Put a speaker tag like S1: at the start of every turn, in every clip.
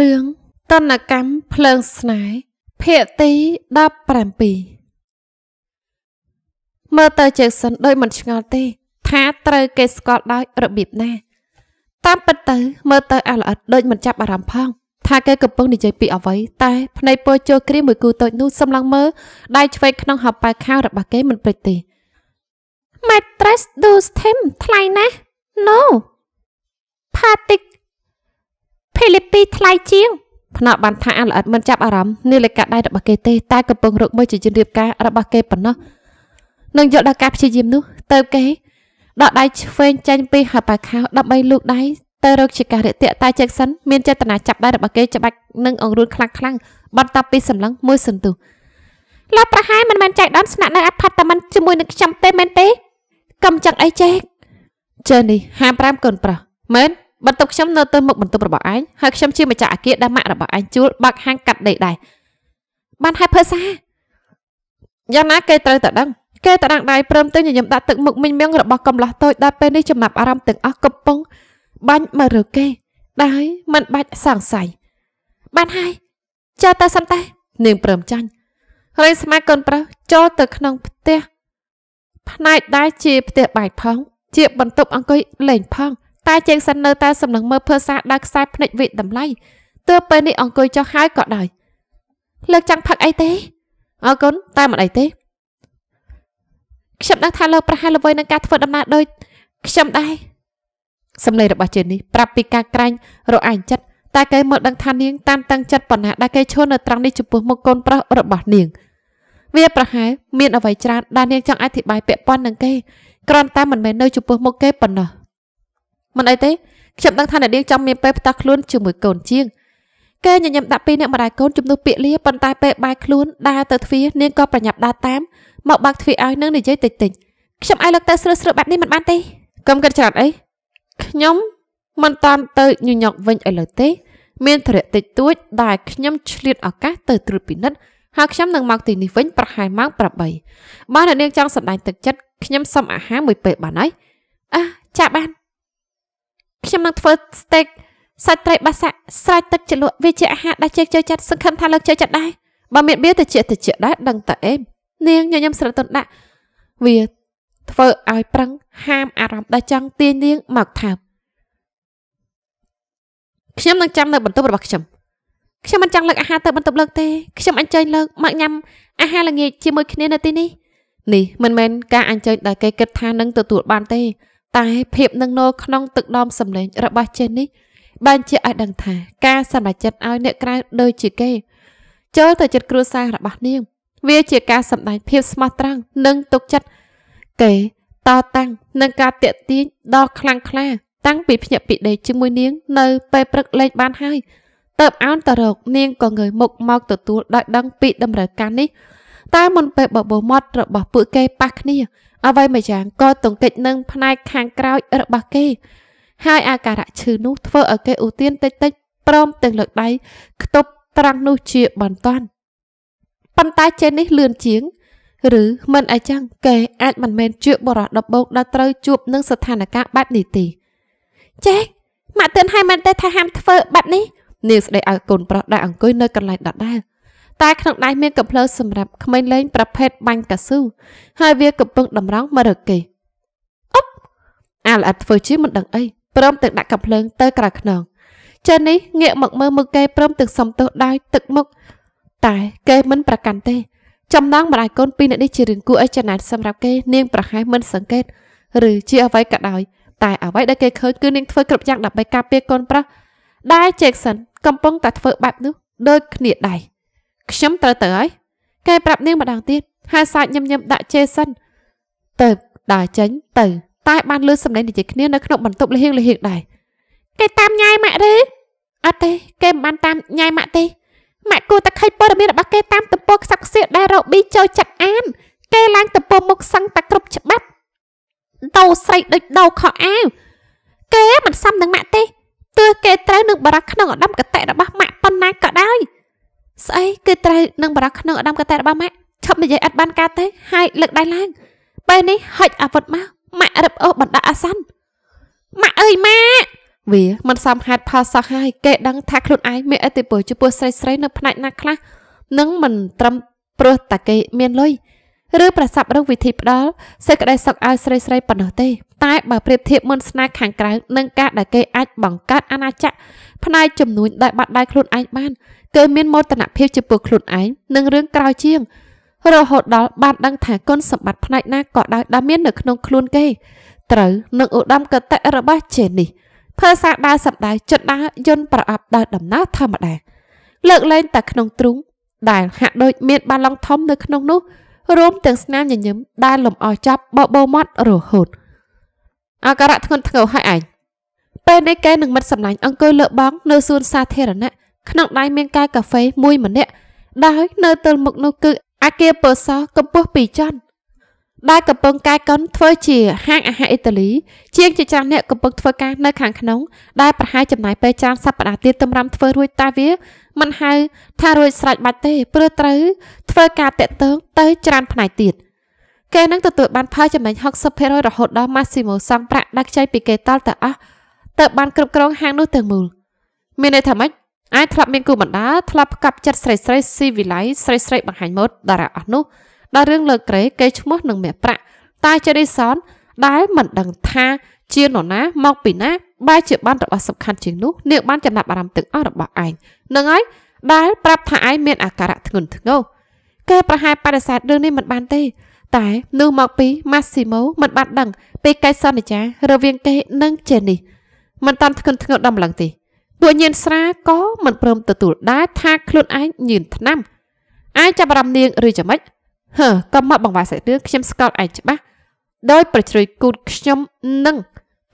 S1: រឿងតនកម្មភ្លើងស្នេហ៍ភាគទី17មើលទៅជើងសិនដូចមិនឆ្ងល់ទេ ថាត្រូវគេស្គាល់ដោយ របៀបណាតាមពិតទៅ មើលទៅអាល្អិតដូចមិនចាប់អារម្មណ៍ផង ថាគេកំពុងនិយាយពីអ្វីតែភ្នែកពណ៌ជោគ្រាមួយគូតូចនោះសម្លឹងមើលដៃឆ្វេងក្នុងហប៉ៅខៅរបស់គេមិនព្រិចទេ Mattress do stem ថ្លៃណាស់ No Particle ភីលីពីថ្លៃជាងភ្នាក់បានថាអាល្អិតមិនចាប់អារម្មណ៍នាឡិកាដៃរបស់គេទេ តែកំពុងរកមើលជាជនរៀបការរបស់គេប៉ុណ្ណោះនឹងយកដល់ការព្យាយាមនោះទៅគេដកដៃឆ្វេងចេញពីហបាខោដើម្បីលូកដៃទៅរកជាការរាក់ទាក់តែជែកសិនមានចេតនាចាប់ដៃរបស់គេច្បាច់និងអង្រួនខ្លាំងខ្លាំងបន្ទាប់ពីសម្លឹងមួយសន្ទុះលោកប្រហែលមិនមែនចែកដនស្នាក់នៅអផាតមិនជាមួយនឹងខ្ញុំទេមែនទេ កំចឹងអីចេះចើនេះ55កូនប្រុសមែនបន្ទប់ខ្ញុំនៅទៅមុខបន្ទប់របស់ឯងហើយខ្ញុំជាម្ចាស់អគារដែលម៉ាក់របស់ឯងជួលបើកហាងកាត់ដេរដែរបានហេតុភាសាយ៉ាងណាគេត្រូវតែដឹងគេតដាំងដៃព្រមទាំងញញឹមដាក់ទឹកមុខមិញមៀងរបស់កំឡោះតូចដែលពេលនេះចំណាប់អារម្មណ៍ទាំងអស់កំពុងបាញ់មករើគេ ដែរមិនបាច់សង្ស័យបានហើយចូលទៅសិនតែនាងព្រមចាញ់ហើយស្មាកូនប្រុសចូលទៅក្នុងផ្ទះផ្នែកដែរជាផ្ទះបាយផងជាបន្ទប់អង្គុយលេងផងតែជេងសិននៅតែសម្លឹងមើលភើសាដើរខ្សែភ្នែកវិតម្លៃទើបពេលនេះអង្គុយចុះហើយក៏ដោយលើកចាំងផឹកអីទេអរគុណតែមិនអីទេខ្ញុំដឹងថាលោកប្រហែលល្វីនឹងការធ្វើដំណើរដោយខ្ញុំដែរសម្លេងរបស់ជេននេះប្រាប់ពីការក្រែងរអាញចិត្តតែគេមកដឹងថានាងតាមតាំងចិត្តប៉ុណ្ណាដែលគេឈរនៅត្រង់នេះចំពោះមុខកូនប្រុសរបស់នាងវាប្រហែលមានអ្វីច្រើនដែលនាងចង់អធិប្បាយពាក់ព័ន្ធនឹងគេគ្រាន់តែមិនមែននៅចំពោះមុខគេប៉ុណ្ណោះមិនអីទេខ្ញុំដឹងថាអ្នកនាងចង់មានពេលផ្ទាស់ខ្លួនជាមួយកូនជាងគេញញឹមដាក់ពីអ្នកម្ដាយកូនជំនួសពាក្យលាប៉ុន្តែពេលបាយខ្លួនដើរទៅទ្វារនាងក៏ប្រញាប់ដើរតាមមកបើកទ្វារឲ្យនឹងនិយាយតិចតិចខ្ញុំឲ្យលើកទៅស្រើស្រើបែបនេះមិនបានទេកុំគិតច្រើនអីខ្ញុំមិនតាមទៅញញកវិញឥឡូវទេ មានធរៈតិចតួច ដែលខ្ញុំឆ្លៀតឱកាសទៅត្រួតពិនិត្យហើយខ្ញុំនឹងមកទីនេះវិញប្រហែលម៉ោង8បើអ្នកនាងចង់សម្ដែងទឹកចិត្តខ្ញុំសុំអាហារមួយពេលបានហើយអះចាបានខ្ញុំនឹងធ្វើស្តេកសាច់ត្រីបាសាក់ស្រោចទឹកជ្រលក់វាជាអាហារដែលជើចូលចិត្តសង្ឃឹមថាលោកចូលចិត្តដែរបើមានបៀទៅជាទៅជាដែរដឹងតែអេមនាងញញឹមស្រទន់ដាក់វាធ្វើឲ្យប្រឹងហាមអារម្មណ៍ដែលចង់ទាញនាងមកថាបខ្ញុំនឹងចាំនៅបន្ទប់របស់ខ្ញុំខ្ញុំមិនចង់លើកអាហារទៅបន្ទប់លើកទេ ខ្ញុំអញ្ជើញលើកមកញ៉ាំអាហារល្ងាចជាមួយគ្នានៅទីនេះនេះមិនមែនការអញ្ជើញដែលគេគិតថានឹងទទួលបានទេតែភាពនឹងនៅក្នុងទឹកដមសម្លេងរបស់ចេននេះបានជាឲ្យដឹងថាការសម្រេចចិត្តឲ្យអ្នកក្រៅដូចជាគេចូលទៅចិត្តគ្រួសាររបស់នាង វាជាការសម្ដែងភាពស្មោះត្រង់និងទុកចិត្តគេ តតាំងនឹងការតេទៀងដល់ខ្លាំងក្លា តាំងពីភ្នាក់ពីដេកជាមួយនាងនៅ ពេលព្រឹកលេងបានហើយតើបអោនតរោកនាងក៏ងើយមុខមកទទួលដោយដឹងពីដំណើរការនេះ តែមុនពេលបបោមាត់របស់ពួកគេប៉ះគ្នាអ្វីមួយយ៉ាងក៏ទង្គិចនឹងផ្នែកខាងក្រោយរបស់គេហើយអាការៈឈឺនោះធ្វើឲ្យគេឧទានតិចតិចព្រមទាំងលើកដៃខ្ទប់ត្រង់នោះជាបន្តប៉ុន្តែចេនេះលឿនជាង ឬមិនអីចឹងគេអាចមិនមែនជាបរោះដបោកដែលត្រូវជួបនឹងស្ថានភាពបែបនេះទេចេះម៉ាក់ទឿនឲ្យមែនទេ ថាហាមធ្វើបែបនេះនាងស្ដីឲ្យកូនប្រុសដែលអង្គុយនៅកន្លែងដដែលតែក្នុងដៃមានកំភ្លើ សម្រាប់ក្មេងលេងប្រភេទបាញ់កស៊ូហើយវាកំពុងតម្រង់មករកគេអុបអាលអត់ធ្វើជាមិនដឹងអីព្រមទាំងដាក់កំភ្លើទៅក្រៅខ្នងចិននេះងាកមកមើលមុខគេព្រមទាំងសំទោសដៃទឹកមុខតែគេមិន ប្រកាន់ទេ ចំណងម្ដាយកូនពីរនាក់នេះជារឿងគួរឲ្យចំណាត់សម្រាប់គេនាងប្រហែលមិនសង្កេតឬជាអ្វីក៏ដោយតែអ្វីដែលគេឃើញគឺនាងធ្វើគ្រប់យ៉ាងដើម្បីការពារកូនប្រុសដែល Jackson កំពុងតែធ្វើបែបនោះដូចគ្នាដែរខ្ញុំត្រូវទៅហើយគេប្រាប់នាងម្ដងទៀតហើយសើចញឹមញឹមដាក់ជេសិនទៅដើរចេញទៅតែបានលឺសំឡេងនិយាយគ្នានៅក្នុងបន្ទប់លហៀងលហៀងដែរគេតាមញ៉ាយម៉ាក់ឬអត់ទេគេមិនបានតាមញ៉ាយម៉ាក់ទេម៉ាក់គួរតែខិតព័ត៌មានរបស់គេតាមទំព័រខ្សាប់ខ្សៀកដែលរ៉ូប៊ីចូលចាត់អានគេឡើងទំព័រមុខសឹងតែគ្រប់ច្បាប់ដោស្រីដូចដោខោអាវគេមិនសមនឹងម៉ាក់ទេទោះគេត្រូវនឹងបារះក្នុងអដមគតិរបស់ម៉ាក់ប៉ុណ្ណាក៏ដោយស្អីគឺត្រូវនឹងបរោះក្នុងឧត្តមកតេរបស់ម៉ាក់ឈប់និយាយអត់បានការទេហើយលើកដៃឡើងពេលនេះហុចអាវុធមកម៉ាក់រឹបអូសបណ្ដាក់អាសន្នម៉ាក់អើយម៉ាក់វាមិនសមហេតុផលសោះហើយគេដឹងថាខ្លួនឯងមានអតិពលចំពោះស្រីស្រីនៅផ្នែកណាខ្លះនឹងមិនត្រឹមព្រោះតែគេមានលុយឬប្រសັບរឹងវិធីផ្ដាល់សេចក្តីសុខឲ្យស្រីស្រីប៉ុណ្ណោះទេតែបើប្រៀបធៀបមុនស្នេហ៍ខាងក្រៅនិងការដែលគេអាចបង្កើតអាណាចក្រផ្នែកចំនួនដោយបាត់ដៃខ្លួនឯងបានគេមានមោទនភាពចំពោះខ្លួនឯងនិងរឿងក្រៅជាងរហូតដល់បានដឹងថាគុណសម្បត្តិផ្នែកណាក៏ដោយដែលមាននៅក្នុងខ្លួនគេត្រូវនឹងឧត្តមកតៈរបស់ជេនេះភាសាដើរសម្ដៅចិត្តដើរយន្តប្រអប់ដោយដំណើរធម្មតាលើកលែងតែក្នុងទ្រូងដែលហាក់ដូចមានបាឡុងធំនៅក្នុងនោះរួមទាំងស្នាមញញឹមដែលលំអចាប់បបោមាត់រហូតអាការៈធ្ងន់ធ្ងរឲ្យឯងពេលនេះគេនឹងមិត្តសម្លាញ់អង្គុយលើបង់នៅសួនសាធារណៈក្នុងដៃមានកាយកាហ្វេមួយម្នាក់ដោយនៅទល់មុខនោះគឺអាគារពើសកំពស់ពីរចន់ដែលកំពុងកែកុនធ្វើជា ហាងអាហារអ៊ីតាលី ជាងជាច្រើនអ្នកកំពុងធ្វើការនៅ ខាងក្នុងដែលប្រហែលចំណាយពេលច្រើនសប្តាហ៍ទៀតតម្រាំធ្វើរួចតែវាមិនហៅថារួចស្រេចបាច់ទេព្រោះត្រូវធ្វើការតាក់ទងទៅច្រើនផ្នែកទៀតគេនឹងទទួលបានផលចំណេញ60%រហូតដល់ Massimo សងប្រាក់ដែលខ្ចីពីគេតល់ទៅអស់ទៅបានគ្រប់គ្រងហាងនោះទាំងមូលមានន័យថាម៉េចអាចធ្លាប់មានគូបណ្ដាធ្លាប់ផ្កាប់ចិត្តស្រីស្រីស៊ីវិល័យស្រីស្រីបង្ហាញម៉ូដតារាអស់នោះដល់រឿងលើក្រេគេឈ្មោះនឹងមេប្រាក់តែជារីសន ដែលមិនដឹងថា ជានរណា មកពីណាបែរជាបានរបស់សំខាន់ជាងនោះនាងបានចំណាប់អារម្មណ៍ទាំងអស់របស់ឯងនឹងហើយដែលប្រាប់ថាឯងមានអាការៈធ្ងន់ធ្ងរគេប្រហែលបដិសេធរឿងនេះមិនបានទេ តែនោះមកពី Massimo មិនបានដឹងពីកិច្ចសន្យារវាងគេនិង Jenny មិនតាន់ធ្ងន់ធ្ងរដំឡើងទេពួកញៀនស្រាក៏មិនព្រមទទួលដែរថាខ្លួនឯងញៀនថ្នាំអាចចាប់អារម្មណ៍នាងឬយ៉ាងម៉េចហឺកុំមកបង្វែរសាច់រឿងខ្ញុំស្គាល់ឯងច្បាស់ដោយប្រជ្រួយគូតខ្ញុំនឹង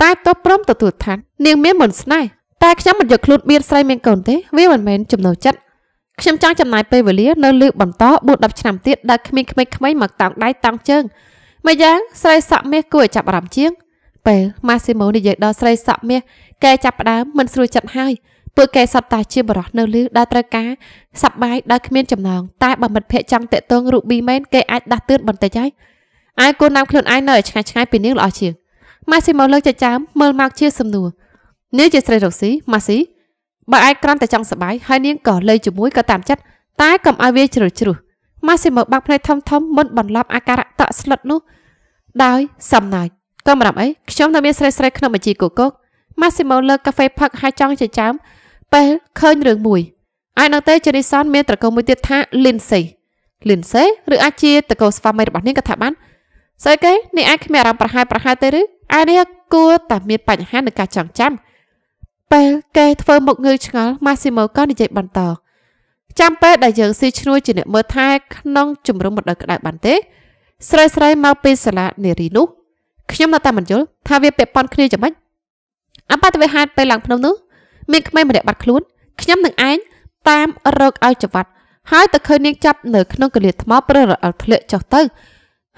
S1: តែតបព្រមទទួលឋាន នាងមានមន្តស្នេហ៍តែខ្ញុំមិនយកខ្លួនមានស្រីមានកូនទេវាមិនមែនចំណូលចិត្តខ្ញុំចង់ចំណាយពេលវេលានៅលើបន្ត4 10ឆ្នាំទៀតដែលគ្មានក្មេងៗមកតោងដៃតោងជើងមួយយ៉ាងស្រីសក់មាសគួរឲ្យចាប់អារម្មណ៍ជាង ពេលម៉ាស៊ីម៉ូនិយាយដល់ស្រីសក់មាសកែចាប់ផ្ដើមមិនស្រួលចិត្តហើយពួកកែសត្វតាជាបរោះនៅលឺដែលត្រូវការសັບបាយដែលគ្មានចំណងតែបើមិត្តភ័ក្ដិចង់តាក់ទងរូបប៊ីមែនគេអាចដាស់តឿនបន្តិចហើយអាយគូនាំខ្លួនឯងនៅឲ្យឆ្ងាយឆ្ងាយពីនាងល្អជាងម៉ាស៊ីម៉ូលើកចចាមមើលមកជា សំណួរនាងជាស្រីរកស៊ីម៉ាស៊ីបើឯងគ្រាន់តែចង់សបាយហើយនាងក៏លេងជាមួយក៏តាមចិត្តតែកុំឲ្យវាជ្រុះជ្រុះម៉ាស៊ីមើបាក់ភ្នែកធំធំមុនបន្លប់អាការៈតក់ស្លុតនោះ ដោយសំណាច់កុំរាប់អីខ្ញុំនៅមានស្រីស្រីក្នុងបញ្ជីកូកុកម៉ាស៊ីម៉ូលើកកាហ្វេផឹកហើយចង់ចិញ្ចាមពេលឃើញរឿងមួយអាចនៅទេជេនីសនមានត្រកូលមួយទៀតថាលីនសេលីនសេឬអាចជាតកូលស្វាមីរបស់នាងក៏ថាបានស្អីគេនេះអាចគ្មានអារម្មណ៍ប្រហែលប្រហែលទេឬអានេះគួរតែមាន បញ្ហានឹងការចងចាំពេលគេធ្វើមុខងើឆ្ងល់ម៉ាស៊ីម៉ូក៏និយាយបន្តចាំពេលដែលយើងស៊ីឈ្នួយជាអ្នកមើលថែក្នុងជំរំមិនដល់ក្តៅបានទេស្រីស្រីមកពីសាលានារីនោះខ្ញុំនៅតែមិនយល់ថាវាពាក់ព័ន្ធគ្នាយ៉ាងម៉េចអបតវិហារពេលឡើងភ្នំនោះមានក្មេងម្នាក់បាត់ខ្លួនខ្ញុំនឹងឯងតាម រកឲ្យច្បាប់ហើយទៅឃើញនាងចាប់នៅក្នុងកលាថ្មព្រឹលរអិលធ្លាក់ចុះទៅ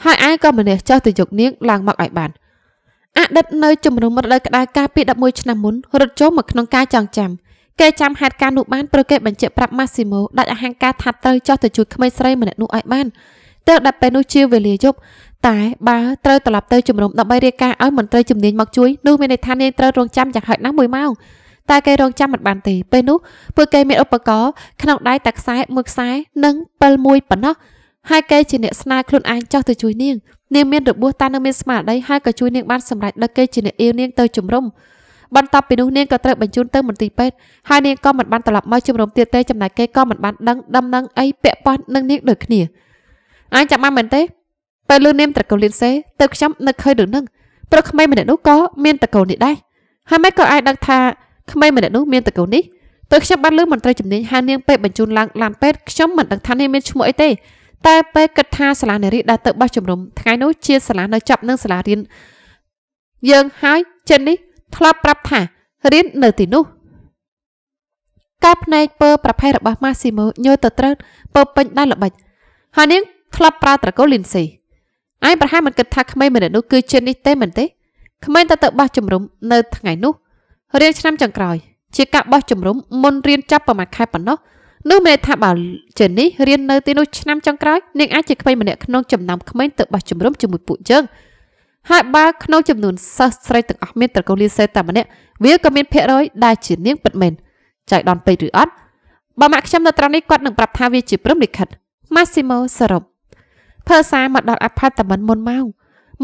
S1: ហើយឯងក៏ម្នាក់ចោះទៅយកនាងឡើងមកឲ្យបានអតីតនៅជំរុំរដូវក្តៅកាលពី11ឆ្នាំមុនរត់ចូលមកក្នុងការចងចាំគេចាំហេតុការណ៍នោះបានព្រោះគេបញ្ជាក់ប្រាប់ម៉ាស៊ីម៉ូដាច់អហង្ការថាត្រូវចោះទៅជួយក្មេងស្រីម្នាក់នោះឲ្យបានទៅដល់ពេលនោះជាវេលាយប់តែបើត្រូវត្រឡប់ទៅជំរុំដើម្បីរៀបការឲ្យមន្ត្រីជំនាញមកជួយនោះមានន័យថានាងត្រូវរងចាំយ៉ាងហោចណាស់1ម៉ោងតែគេរងចាំមិនបានទេពេលនោះពួកគេមានឧបករណ៍ក្នុងដៃតែខ្សែមួយខ្សែនិងពិលមួយប៉ុណ្ណោះហើយកែជាអ្នកស្នើខ្លួនឯងចោះទៅជួយនាងនាងមានរបួសតែនៅមានស្មារតីហើយក៏ជួយនាងបានសម្រេចដឹកគេជាអ្នកអៀវនាងទៅជំរំបន្ទាប់ពីនោះនាងក៏ត្រូវបញ្ជូនទៅមន្ទីរពេទ្យហើយនាងក៏មិនបានត្រឡប់មកជំរំទៀតទេចំណែកគេក៏មិនបានដឹងដំណឹងអីពាក់ព័ន្ធនឹងនាងដូចគ្នាអញចាំបានមែនទេពេលលឺនាមត្រកូលលៀនសេទៅខ្ញុំនឹកឃើញរឿងហ្នឹងព្រោះក្មេងម្នាក់នោះក៏មានត្រកូលនេះដែរហើយមិនក៏អាចដឹងថាក្មេងម្នាក់នោះមានត្រកូលនេះពេលខ្ញុំបានលឺមន្ត្រីជំនាញហៅនាងពេទ្យបញ្ជូនឡើងឡានពេទ្យខ្ញុំមិនដឹងថានាងមានឈ្មោះអីទេតែពេលគិតថាសាលានារីដែលទៅបោះជំរំថ្ងៃនោះជាសាលានៅចប់នឹងសាលារៀនយើងហើយចិននេះធ្លាប់ប្រាប់ថារៀននៅទីនោះកាភ្នែកពើប្រភេទរបស់ម៉ាស៊ីម៉ូញយទៅត្រូវពើពេញដល់ល្បិចហើយនាងធ្លាប់ប្រើត្រកូលលីនស៊ីអាយប្រហែលមិនគិតថាក្មេងមនុស្សនោះគឺជាតិនេះទេមែនទេក្មេងតែទៅបោះជំរំនៅថ្ងៃនោះរៀនឆ្នាំចុងក្រោយ ជាការបោះជំរំមុនរៀនចាប់ប្រមាណខែប៉ុណ្ណោះនោះមេថាបើចេននេះរៀននៅទីនោះឆ្នាំចុងក្រោយនាងអាចជាក្មេងម្នាក់ក្នុងចំណោមក្មេងទៅបោះជំរំជាមួយពួកយើងហើយបើក្នុងចំនួនសិស្សស្រីទាំងអស់មានត្រកូលលីសេតែម្នាក់វាក៏មានភាគរយដែលជានាងពិតមែនចៃដនពេកឬអត់បើម៉ាក់ខ្ញុំនៅត្រង់នេះគាត់នឹងប្រាប់ថាវាជាព្រមលិខិត Massimo សរុបភើសាមកដល់អផាតមិនមុនម៉ោង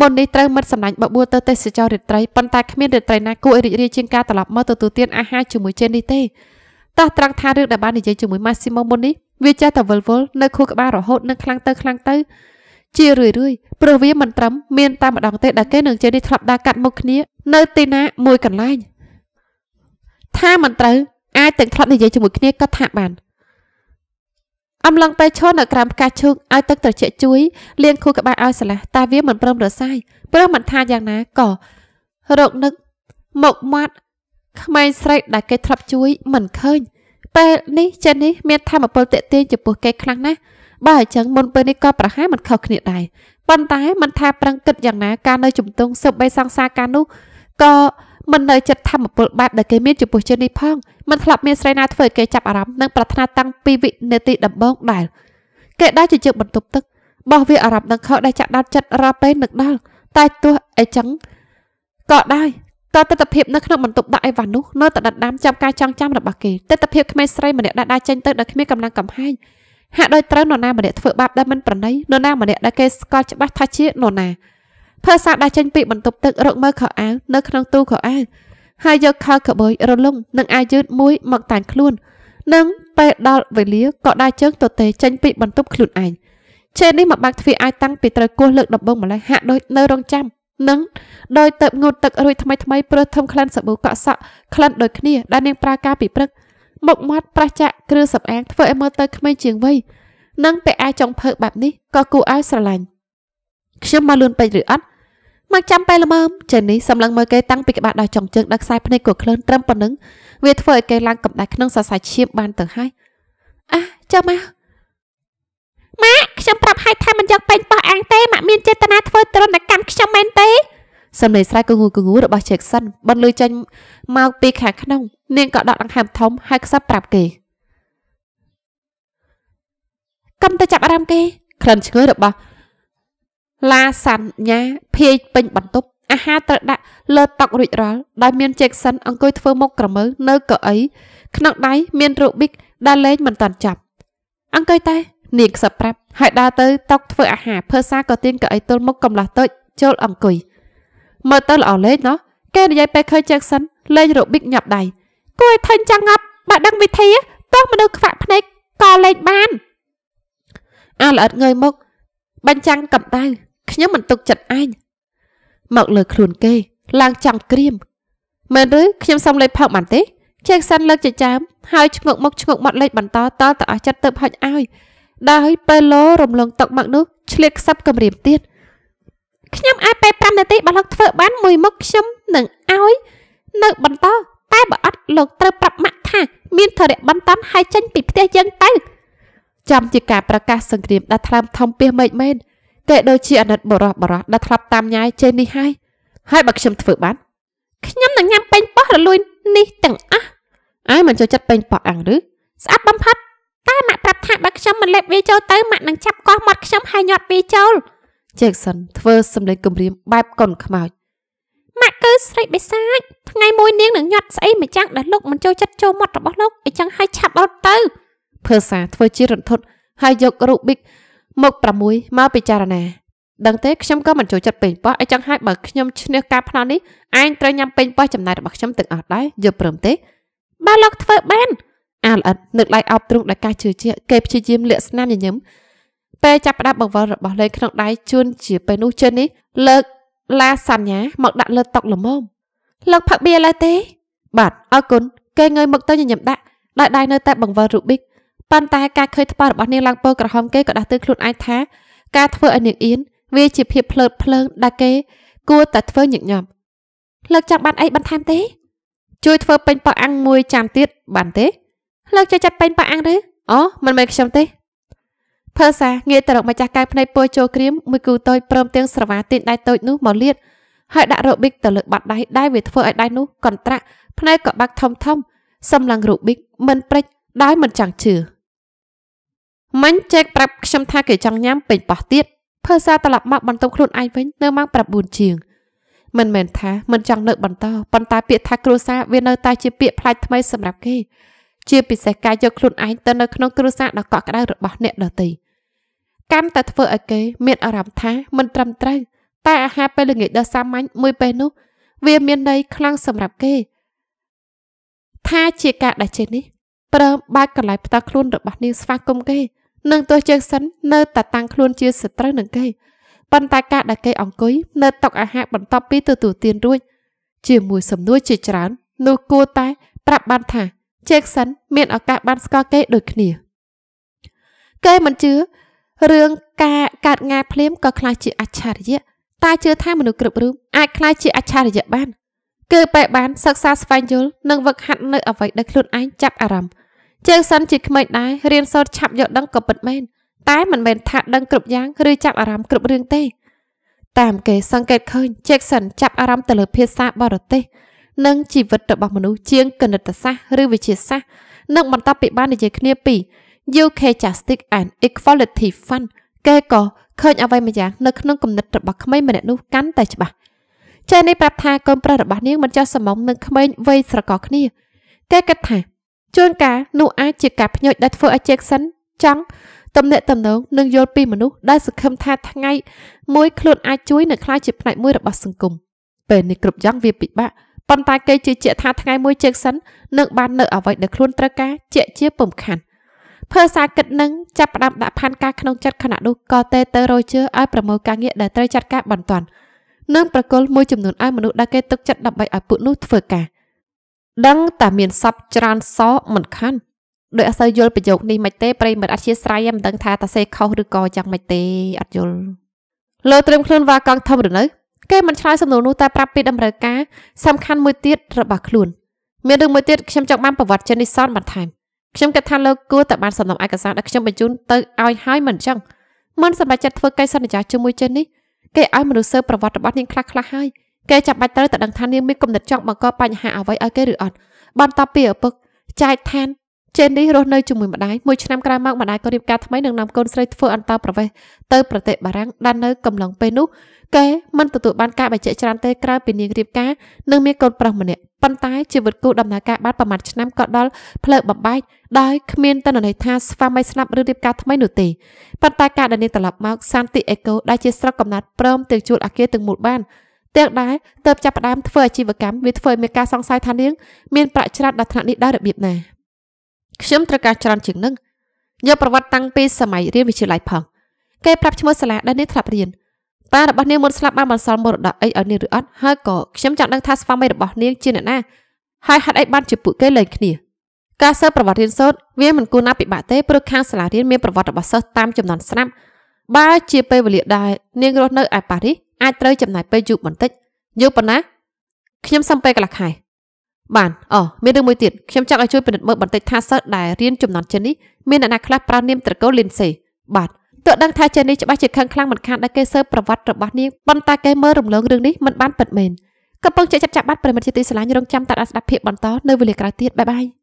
S1: មុននេះត្រូវមិត្តសម្លាញ់បបួលទៅទេសចររាត្រីប៉ុន្តែគ្មានរាត្រីណាគួរឲ្យរីករាយជាងការត្រឡប់មកទទួលទានអាហារជាមួយជេននេះទេតោះត្រង់ថារឿងដែលបាននិយាយជាមួយ Massimo មុននេះវាចេះតែវិលវល់នៅខួរក្បាលរហូតនឹងខ្លាំងទៅខ្លាំងទៅជារឿយរឿយព្រោះវាមិនត្រឹមមានតែម្ដងទេដែលគេនឹងជិះនេះឆ្លាប់ដើរកាត់មុខគ្នា នៅទីណាមួយកន្លែងថាមិនត្រូវអាចទាំងឆ្លាប់និយាយជាមួយគ្នាក៏ថាបានអំឡុងពេលឈរនៅក្រោមផ្កាឈូកឲ្យទឹកត្រជាក់ជួយលាងខួរក្បាលឲ្យស្រឡះតែវាមិនព្រមរសាយព្រោះមិនថាយ៉ាងណាក៏រោគនឹកមុខមាត់ខ្មែរស្រីដែលគេធ្លាប់ជួយមិនឃើញពេលនេះចិននេះមានធម៌ពលតេទៀងចំពោះគេខ្លាំងណាស់បើអញ្ចឹងមុនពេលនេះក៏ប្រហែលមិនខុសគ្នាដែរប៉ុន្តែមិនថាប្រឹងគិតយ៉ាងណាការនៅជំទង់សុបបេសង្សារការនោះក៏មិននៅចិត្តធម៌ពលបែបដែលគេមានចំពោះជឿនេះផងមិនធ្លាប់មានស្រីណាធ្វើឲ្យគេចាប់អារម្មណ៍និងប្រាថ្នាតាំងពីវិនាទីដំបូងដែរគេដើរជជែកបន្ទប់ទឹកបោះវាអារម្មណ៍នឹងខកដែលចាក់ដោតចិត្តរាល់ពេលនឹកដល់តែទោះអីចឹងក៏ដែរតើទស្សនភាពនៅក្នុងបន្ទប់ដាក់អីវ៉ាន់នោះនៅតែដណ្ដើមចាប់ការចងចាំរបស់គេទស្សនភាពក្មេងស្រីម្នាក់ដែលដើរចេញទៅដោយគ្មានកម្លាំងកំហែងហាក់ដូចត្រូវនរណាម្នាក់ធ្វើបាបដែលមិនប្រណីនរណាម្នាក់ដែលគេស្គាល់ច្បាស់ថាជានរណាភើសាដើរចេញពីបន្ទប់ទឹករកមើលខោអាវនៅក្នុងទូខោអាវហើយយកខោកប៊យរលុងនិងអាវយឺតមួយមកតាំងខ្លួន និងពេលដល់វេលាក៏ដើរជើងទទេចេញពីបន្ទប់ខ្លួនឯងជេនេះមកបាក់ទ្វារអាយតាំងពីត្រូវគោះលើកដំបងម្លេះហាក់ដូចនៅរងចាំនឹងដោយទៅងូតទឹករួចថ្មីថ្មីព្រោះធំក្លិនសាប៊ូកក់សក់ក្លិនដូចគ្នាដែលនាងប្រើការពីព្រឹកមុខមាត់ប្រះចាក់គ្រឿងសម្អាងធ្វើឲ្យមើលទៅក្មេងជាងវ័យនឹងពេលអាចចង់ភើកបែបនេះក៏គួរឲ្យស្រឡាញ់ខ្ញុំមកលឿនពេកឬអត់មកចាំពេលល្មមចេះនេះសម្លឹងមើលគេតាំងពីក្បាលដល់ចុងជើងដល់ខ្សែភ្នែកក៏ក្លឿនត្រឹមប៉ុណ្ណឹងវាធ្វើឲ្យគេឡើងកម្ដៅក្នុងសរសៃឈាមបានទៅហើយអះចាំមកម៉ាក់ខ្ញុំប្រាប់ឲ្យថាមិនយកពេញប៉ោះអាងទេម៉ាក់មានចេតនាធ្វើទរណកម្មខ្ញុំមែនទេសំឡេងស្រែកគងួរគងួររបស់ជេកសិនបិទលឺចេញមកពីខាងក្នុង នាងក៏ដកដង្ហើមធំហើយខ្សឹបប្រាប់គេកំតែចាប់អារម្មណ៍គេ ក្លិនឈ្ងុយរបស់ឡាសាន់ញ៉ាភាយពេញបន្ទប់អាហារត្រូវដាក់លើតុរួចរាល់ដោយមានជេកសិនអង្គុយធ្វើមុខក្រមើនៅកៅអីក្នុងដៃមានរូប៊ីកដែលលេងមិនតាន់ចប់ អង្គុយតែនាងខ្សឹបប្រាប់ ហើយដើរទៅតុធ្វើអាហារភើសាក៏ទាញកៅអីទល់មុខកំឡោះតូចចូលអង្គុយមើលទៅល្អលេងណោះគេនិយាយពេលឃើញជើងសិនលេងរប៊ីកញាប់ដៃគួរឲ្យធិញចង់ងាប់បើដឹងវិធីទោះមនុស្សខ្វាក់ភ្នែកក៏លេងបានអាល្អិតងើយមកបញ្ចាំងកំដៅខ្ញុំមិនទុកចិត្តឯងមកលើខ្លួនគេឡើងចង់ក្រៀមមែនឬខ្ញុំសុំលេខផឹកបានទេជើងសិនលើកចិញ្ចាមហើយឈ្ងុកមកឈ្ងុកមកលេខបន្តតតអស់ចិត្តទៅហុចឲ្យដោយពេលលោរំលងតុកមកនោះឆ្លៀតខ្សឹបគម្រាមទៀតខ្ញុំអាចពេល5នាទីបើលោកធ្វើបានមួយមុខខ្ញុំនឹងឲ្យនៅបន្ត តែបើអត់លោកត្រូវប្រាប់ម៉ាក់ថាមានធរៈបន្តហើយចេញពីផ្ទះយើងទៅចាំជាការប្រកាសសង្គ្រាមដែលថ្លើមធំពីមេឃមែនគេដូចជាអណិតបរោះបរោះដែលធ្លាប់តាមញ៉ាយចេញនេះហើយហើយបើខ្ញុំធ្វើបានខ្ញុំនឹងញ៉ាំពេញប៉ោះរលួយនេះទាំងអស់អាយមិនចូលចិត្តពេញប៉ោះអាំងឬស្អាប់បំផុតតែម៉ាក់ប្រាប់ថាបើខ្ញុំមិនលេបវាចូលទៅម៉ាក់នឹងចាប់កោះមាត់ខ្ញុំហើយញាត់វាចូល Jackson ធ្វើសម្លេងគំរាមបែបកុនខ្មោចម៉ាក់គឺស្រីបិសាចថ្ងៃមួយនាងនឹងញាត់ស្អីម្ចាំងដែលលោកមិនចូលចិត្តចូលមាត់របស់លោកអញ្ចឹងហើយឆាប់រត់ទៅភើសាធ្វើជារន្ធត់ហើយយករូប Big មក6មកពិចារណាដឹងទេខ្ញុំក៏មិនចូលចិត្តពេញប៉ោះអញ្ចឹងហើយបើខ្ញុំឈ្នះការផ្នោនេះឯងត្រូវញ៉ាំពេញប៉ោះចំណាយរបស់ខ្ញុំទាំងអស់ដែរយល់ព្រមទេបើលោកធ្វើបានអាលអិតនឹកឡៃអោបទ្រង់ដោយការជឿជាក់គេព្យាយាមលាក់ស្នាមញញឹមពេលចាប់ផ្ដាប់បង្វិលរបស់លេក្នុងដៃជួនជាពេលនោះជិននេះលើកឡាសញ្ញាមកដាក់លើតុល្មមលោកផឹកបៀឡើយទេ បាទអរគុណគេងើយមកទៅញញឹមដាក់ដោយដៃនៅតែបង្វិលរូប៊ីកប៉ុន្តែការឃើញថ្មរបស់នាងឡើងពណ៌ក្រហមគេក៏ដាស់ទឿនខ្លួនឯងថា ការធ្វើឲ្យនាងអៀនវាជាភាពភ្លើតភ្លើងដែលគេ គួរតែធ្វើញឹកញាប់លើកចង់បានអីបន្ថែមទេជួយធ្វើពេញប៉ាំងមួយចានទៀតបានទេ លើកចូលចិត្តពេញប៉ាំងឬអូមិនមែនខ្ញុំទេភើសាងាកទៅរកម្ចាស់កែភ្នែកពើចូលក្រៀមមួយគូតូចព្រមទាំងស្រវាទីនដៃតូចនោះមកលាតហើយដាក់រូប៊ីកទៅលើបាត់ដៃដែលវាធ្វើឲ្យដៃនោះកន្ត្រាក់ភ្នែកក៏បាក់ធំធំសំឡឹងរូប៊ីកមិនព្រិចដោយមិនចង់ជឿមិញចែកប្រាប់ខ្ញុំថាគេចង់ញ៉ាំពេញប៉ោះទៀតភើសាត្រឡប់មកបន្ទប់ខ្លួនឯងវិញនៅម៉ោង9ជាងមិនមែនថាមិនចង់នៅបន្តប៉ុន្តែពាក្យថាគ្រួសារវានៅតែជាពាក្យផ្លាច់ថ្មីសម្រាប់គេជាពិសេសការយកខ្លួនឯងទៅនៅក្នុងគ្រួសារដ៏កក់ក្ដៅរបស់អ្នកដទៃកម្មតែធ្វើឲ្យគេ មានអារម្មណ៍ថាមិនត្រឹមត្រូវតែអាហារពេលល្ងាចដ៏សាមញ្ញមួយពេលនោះវាមានន័យខ្លាំងសម្រាប់គេថាជាការដាច់ចេញនេះព្រមបើកកន្លែងផ្ទាល់ខ្លួនរបស់នាងស្វាគមន៍គេនឹងទោះជាងសិននៅតែតាំងខ្លួនជាសត្រូវនឹងគេប៉ុន្តែការដែលគេអង្គុយនៅតុអាហារបន្ទាប់ពីទទួលទានរួចជាមួយសំណួរជាច្រើន នោះគួរតែប្រាប់បានថា Jackson មានឱកាសបានស្គាល់គេដូចគ្នាគេមិនជឿរឿងការកាត់ងាយភ្លាមក៏ខ្លាចជាអច្ឆរិយៈតែជឿថាមនុស្សគ្រប់រូបអាចខ្លាចជាអច្ឆរិយៈបាន គឺបែបបានសិក្សាស្វែងយល់និងវឹកហាត់នៅអ្វីដែលខ្លួនឯងចាប់អារម្មណ៍ជើងសិនជាក្មេងដែររៀនសូត្រឆាប់យក ដឹងក៏ពិតមែនតែមិនមែនថាដឹង គ្រប់យ៉ាងឬចាប់អារម្មណ៍គ្រប់រឿងទេតាមគេសង្កេតឃើញជេកសិនចាប់អារម្មណ៍ទៅលើភាសាបរទេសនិងជីវិតរបស់មនុស្សជាងគណិតសាស្ត្រឬវិទ្យាសាស្ត្រនិងបន្តពីបាននិយាយគ្នាពី UK Justice and Equality Fund គេក៏ឃើញអ្វីម្យ៉ាងនៅក្នុងគំនិតរបស់ក្មេងម្នាក់នោះកាន់តែច្បាស់ចែនេះប្រាប់ថាកូនប្រុសរបស់នាងមិនចោះសមងនឹងក្មេងវ័យស្រកគ្នាគេគិតថាជួនកាលនោះអាចជាការភ្ញើចដែលធ្វើឲ្យ Jackson ចង់ទំនាក់ទំនងនឹងយល់ពីមនុស្សដែលសង្ឃឹមថាថ្ងៃមួយខ្លួនអាចជួយនៅក្លាយជាផ្នែកមួយរបស់សង្គមពេលនេះគ្រប់យ៉ាងវាពិបាកប៉ុន្តែគេជឿជាក់ថាថ្ងៃមួយជើងសិននឹងបាននៅអ្វីដែលខ្លួនត្រូវការជាជាពំខាន់ភើសាគិតនឹងចាប់ផ្ដើមដាក់ផែនការក្នុងចិត្តខណៈនោះក៏ទេទៅរយជឿឲ្យប្រមូលការងារដែលត្រូវចាត់ការបន្ទាន់និងប្រកល់មួយចំនួនឲ្យមនុស្សដែលគេទុកចិត្តដើម្បីឲ្យពួកនោះធ្វើការដឹង តែមានសັບច្រើនសមិនខាន់ដោយអសូវយល់ប្រយោគនេះមិនទេប្រិមិត្តអធិស្ស្រ័យមិនដឹងថាតាសេខុសឬក៏យ៉ាងមិនទេអត់យល់លើត្រឹមខ្លួនវ៉ាកង់ធំឬនៅគេមិនឆ្លើយសំណួរនោះតែប្រាប់ពីតម្រូវការសំខាន់មួយទៀតរបស់ខ្លួនមានរឿងមួយទៀតខ្ញុំចង់បានប្រវត្តិចិននេះសនបន្ថែមខ្ញុំគិតថាលោកគួរតែបានសំណុំឯកសារដែលខ្ញុំបញ្ជូនទៅឲ្យហើយមិនចឹងមិនសម្រាប់ចិត្តធ្វើកិច្ចសន្យាជាមួយចិននេះគេឲ្យមនុស្សសើប្រវត្តិរបស់នាងខ្លះខ្លះហើយគេចាំបាច់ត្រូវតែដឹងថានាងមានគំនិតចង់បង្កបញ្ហាអ្វីឲ្យគេឬអត់បន្តពីឪពុកចែកឋានចេននេះរស់នៅជាមួយម្ដាយមួយឆ្នាំក្រោយមកម្ដាយក៏រៀបការថ្មីនឹងនាំកូនស្រីធ្វើអន្តរប្រវេសន៍ទៅប្រទេសបារាំងដែលនៅកំឡុងពេលនោះគេមិនទទួលបានការបញ្ជាក់ច្រើនទេក្រៅពីនាងរៀបការនិងមានកូនប្រុសម្នាក់ប៉ុន្តែជីវិតគូដំណើរការបានប្រមាណឆ្នាំក៏ដល់ផ្លូវបំបែកដោយគ្មានតន្ន័យថាស្វាមីស្លាប់ឬរៀបការថ្មីនោះទេប៉ុន្តែការដែលនាងត្រឡប់មកសានតិអេកូដែលជាស្រុកកំណត់ព្រមទាំងជួលអាគារទាំងមូលបានទាំងដែរទៅចាប់ផ្ដើមធ្វើអាជីវកម្មវាធ្វើឲ្យមានការសង្ស័យថានាង មានប្រាក់ច្រើនដល់ថ្នាក់នេះដល់របៀបណាខ្ញុំត្រូវការច្រើនជាងនឹងយកប្រវត្តិតាំងពីសម័យរៀនវិទ្យាល័យផងគេប្រាប់ឈ្មោះសាលាដែលនាងធ្លាប់រៀនប៉ារបស់នាងមុនស្លាប់បានបន្សល់មរតកអីឲ្យនាងឬអត់ហើយក៏ខ្ញុំចង់ដឹងថាស្វាមីរបស់នាងជាអ្នកណាហើយហេតុអីបានជាពួកគេលែងគ្នាការសើប្រវត្តិរៀនសូត្រវាមិនគួរណាពិបាកទេព្រោះខាងសាលារៀនមានប្រវត្តិរបស់សិស្សតាមចំណន់ស្រាប់បើជាពេលវេលាដែរនាងរស់នៅឯប៉ារីសអាចត្រូវចំណាយពេលយូរបន្តិចយូរប៉ុណ្ណាខ្ញុំសុំពេលកន្លះខែបានអូមានរឿងមួយទៀតខ្ញុំចង់ឲ្យជួយពិនិត្យមើលបន្តិចថាសិស្សដែលរៀនចំនួនចេះនេះមានអ្នកណាខ្លះប្រើនាមត្រកូលលីនសេបាទទើបដឹងថាចេះនេះច្បាស់ជាខឹងខ្លាំងមិនខានដែលគេស៊ើបប្រវត្តិរបស់នាងប៉ុន្តែគេមើលរំលងរឿងនេះមិនបានពិតមែនកំពុងចាត់ចាក់បាត់ប្រិមិត្តជាទីស្រឡាញ់រងចាំតាត់អាស្ដាប់ភាពបន្តនៅវេលាក្រោយទៀតបាយបាយ